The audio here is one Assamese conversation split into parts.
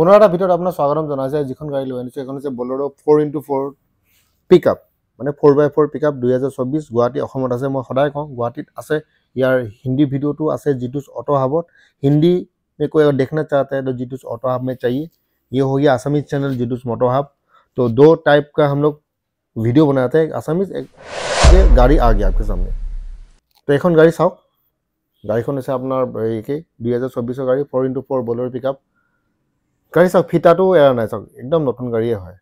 পোন্ধৰ এটাৰ ভিতৰত আপোনাৰ স্বাগতম জনাইছে যিখন গাড়ী লৈ আনিছোঁ সেইখন হৈছে বলৰ four into four pick up মানে four by four pick up দুই হাজাৰ চৌব্বিছ গুৱাহাটী অসমত আছে মই সদায় কওঁ গুৱাহাটীত আছে ইয়াৰ হিন্দী ভিডিঅ'টো আছে যিটো অট' হাবত হিন্দী মে কৈ দেখনা চাহতে যিটো অট' হাব মে চাই ই হৈ গিয়া আছামিজ চেনেল যিটো মটৰ হাব তো দো টাইপ কা হাম লোক ভিডিঅ' বনাওঁতে আছামিজ এক গাড়ী আগে আগে চামনে তো এখন গাড়ী চাওক গাড়ীখন হৈছে আপোনাৰ এই কি হাজাৰ চৌব্বিছৰ গাড়ী ফ'ৰ ইণ্টু ফ'ৰ বলৰ পিক আপ গাড়ী চাওক ফিটাটো এৰা নাই চাওক একদম নতুন গাড়ীয়ে হয়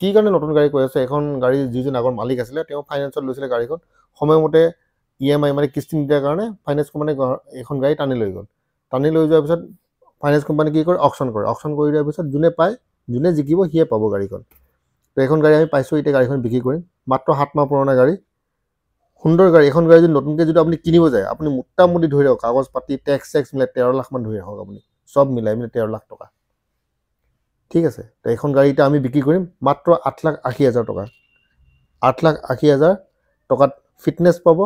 কি কাৰণে নতুন গাড়ী কৈ আছে এখন গাড়ী যিজন আগৰ মালিক আছিলে তেওঁ ফাইনেন্সত লৈছিলে গাড়ীখন সময়মতে ই এম আই মানে কিস্তি নিদিয়াৰ কাৰণে ফাইনেন্স কোম্পানী এখন গাড়ী টানি লৈ গ'ল টানি লৈ যোৱাৰ পিছত ফাইনেন্স কোম্পানী কি কৰে অকশ্যন কৰে অকশ্যন কৰি দিয়াৰ পিছত যোনে পায় যোনে জিকিব সিয়ে পাব গাড়ীখন তো এইখন গাড়ী আমি পাইছোঁ এতিয়া গাড়ীখন বিক্ৰী কৰিম মাত্ৰ সাত মাহ পুৰণা গাড়ী সুন্দৰ গাড়ী এখন গাড়ী যদি নতুনকৈ যদি আপুনি কিনিব যায় আপুনি মোটামুটি ধৰি লওক কাগজ পাতি টেক্স চেক্স মিলাই তেৰ লাখমান ধৰি ৰাখক আপুনি চব মিলাই মিলাই তেৰ লাখ টকা ঠিক আছে এইখন গাড়ী এতিয়া আমি বিক্ৰী কৰিম মাত্ৰ আঠ লাখ আশী হাজাৰ টকা আঠ লাখ আশী হাজাৰ টকাত ফিটনেছ পাব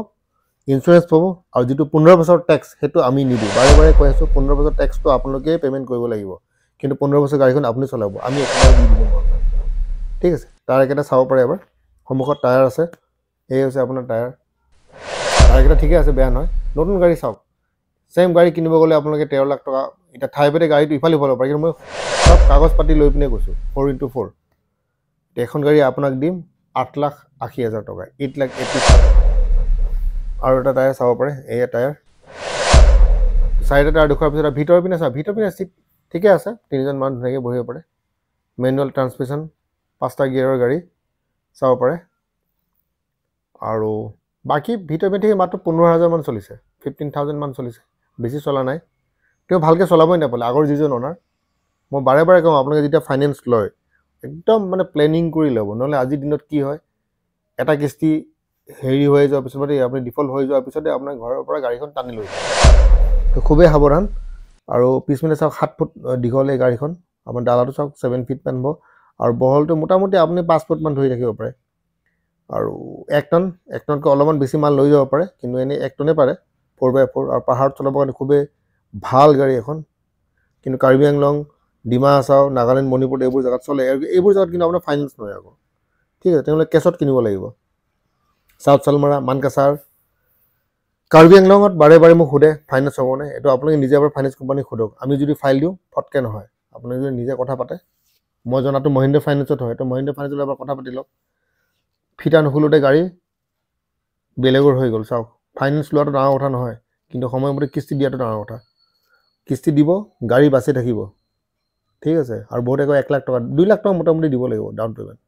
ইঞ্চুৰেঞ্চ পাব আৰু যিটো পোন্ধৰ বছৰ টেক্স সেইটো আমি নিদিওঁ বাৰে বাৰে কৈ আছোঁ পোন্ধৰ বছৰ টেক্সটো তো পে'মেণ্ট কৰিব লাগিব কিন্তু পোন্ধৰ বছৰ গাড়ীখন আপুনি চলাব আমি ঠিক আছে টায়াৰ কেটে চাব পাৰে এবাৰ সন্মুখত টায়াৰ আছে এই হৈছে আপোনাৰ টায়াৰ টায়ার কেটে আছে বেয়া নহয় নতুন গাড়ী চাওক চেম গাড়ী কিনিব গ'লে আপোনালোকে তেৰ লাখ টকা এতিয়া ঠাই ভেদে গাড়ীটো ইফালে সিফালে পাৰে কিন্তু মই চব কাগজ পাতি লৈ পিনে গৈছোঁ ফ'ৰ ইণ্টু ফ'ৰ এতিয়া এখন গাড়ী আপোনাক দিম আঠ লাখ আশী হাজাৰ টকা এইট লাখ এইটি আৰু এটা টায়াৰ চাব পাৰে এয়া টায়াৰ চাৰিটা টায়াৰ দেখুৱাৰ পিছত ভিতৰৰ পিনে চাওঁ ভিতৰৰ পিনে চিট ঠিকে আছে তিনিজন মানুহ ধুনীয়াকৈ বহিব পাৰে মেনুৱেল ট্ৰান্সমিশ্যন পাঁচটা গিয়াৰৰ গাড়ী চাব পাৰে আৰু বাকী ভিতৰ পিনে ঠিকে মাত্ৰ পোন্ধৰ হাজাৰমান চলিছে ফিফটিন থাউজেণ্ডমান চলিছে বেছি চলা নাই তেওঁ ভালকৈ চলাবই নাপালে আগৰ যিজন অনাৰ মই বাৰে বাৰে কওঁ আপোনালোকে যেতিয়া ফাইনেন্স লয় একদম মানে প্লেনিং কৰি ল'ব নহ'লে আজিৰ দিনত কি হয় এটা কিস্তি হেৰি হৈ যোৱাৰ পিছতে আপুনি ডিফল্ট হৈ যোৱাৰ পিছতে আপোনাৰ ঘৰৰ পৰা গাড়ীখন টানি লৈ যায় খুবেই সাৱধান আৰু পিছপিনে চাওক সাত ফুট দীঘল এই গাড়ীখন আপোনাৰ ডালাটো চাওক ছেভেন ফিট মান হ'ব আৰু বহলটো মোটামুটি আপুনি পাঁচ ফুটমান ধৰি ৰাখিব পাৰে আৰু এক টন এক টনতকৈ অলপমান বেছি মাল লৈ যাব পাৰে কিন্তু এনেই এক টনেই পাৰে ফ'ৰ বাই ফ'ৰ আৰু পাহাৰত চলাবৰ কাৰণে খুবেই ভাল গাড়ী এখন কিন্তু কাৰ্বি আংলং ডিমা আছাও নাগালেণ্ড মণিপুৰ এইবোৰ জেগাত চলে এইবোৰ জেগাত কিন্তু আপোনাৰ ফাইনেন্স নহয় আকৌ ঠিক আছে তেওঁলোকে কেছত কিনিব লাগিব চাউথ চালমাৰা মানকাছাৰ কাৰ্বি আংলঙত বাৰে বাৰে মোক সোধে ফাইনেন্স হ'বনে এইটো আপোনালোকে নিজে এবাৰ ফাইনেন্স কোম্পানীক সোধক আমি যদি ফাইল দিওঁ ফটকৈ নহয় আপোনালোকে যদি নিজে কথা পাতে মই জনাটো মহেন্দ্ৰ ফাইনেন্সত হয় তো মহেন্দ্ৰ ফাইনেন্সত এবাৰ কথা পাতি লওক ফিটা নোখোলোতে গাড়ী বেলেগৰ হৈ গ'ল চাওক ফাইনেন্স লোৱাটো ডাঙৰ কথা নহয় কিন্তু সময়মতে কিস্তি দিয়াটো ডাঙৰ কথা কিস্তি দিব গাড়ী বাচি থাকিব ঠিক আছে আৰু বহুতে কয় এক লাখ টকা দুই লাখ টকা মোটামুটি দিব লাগিব ডাউন পে'মেণ্ট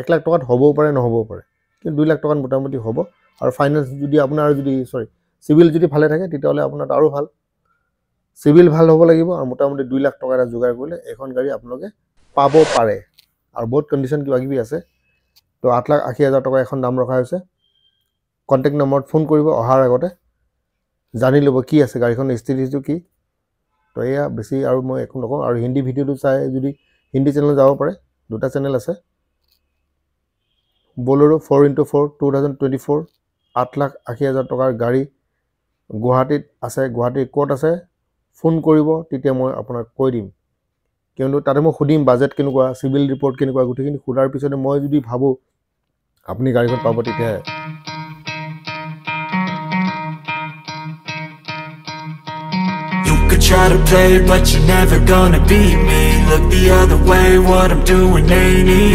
এক লাখ টকাত হ'বও পাৰে নহ'বও পাৰে কিন্তু দুই লাখ টকাত মোটামুটি হ'ব আৰু ফাইনেন্স যদি আপোনাৰ যদি চৰি চিভিল যদি ভালে থাকে তেতিয়াহ'লে আপোনাৰ আৰু ভাল চিভিল ভাল হ'ব লাগিব আৰু মোটামুটি দুই লাখ টকা এটা যোগাৰ কৰিলে এখন গাড়ী আপোনালোকে পাব পাৰে আৰু বহুত কণ্ডিশ্যন কিবা কিবি আছে তো আঠ লাখ আশী হাজাৰ টকা এখন দাম ৰখা হৈছে কণ্টেক্ট নম্বৰত ফোন কৰিব অহাৰ আগতে জানি ল'ব কি আছে গাড়ীখনৰ স্থিতিটো কি তো এয়া বেছি আৰু মই একো নকওঁ আৰু হিন্দী ভিডিঅ'টো চাই যদি হিন্দী চেনেল যাব পাৰে দুটা চেনেল আছে বলেৰো four into four two thousand twenty four আঠ লাখ আশী হাজাৰ টকাৰ গাড়ী গুৱাহাটীত আছে গুৱাহাটী ক'ত আছে ফোন কৰিব তেতিয়া মই আপোনাক কৈ দিম কিন্তু তাতে মই সুধিম বাজেট কেনেকুৱা চিভিল ৰিপৰ্ট কেনেকুৱা গোটেইখিনি সোধাৰ পিছতে মই যদি ভাবোঁ আপুনি গাড়ীখন পাব তেতিয়াহে try to play, but you're never gonna beat me Look the other way, what I'm doing ain't easy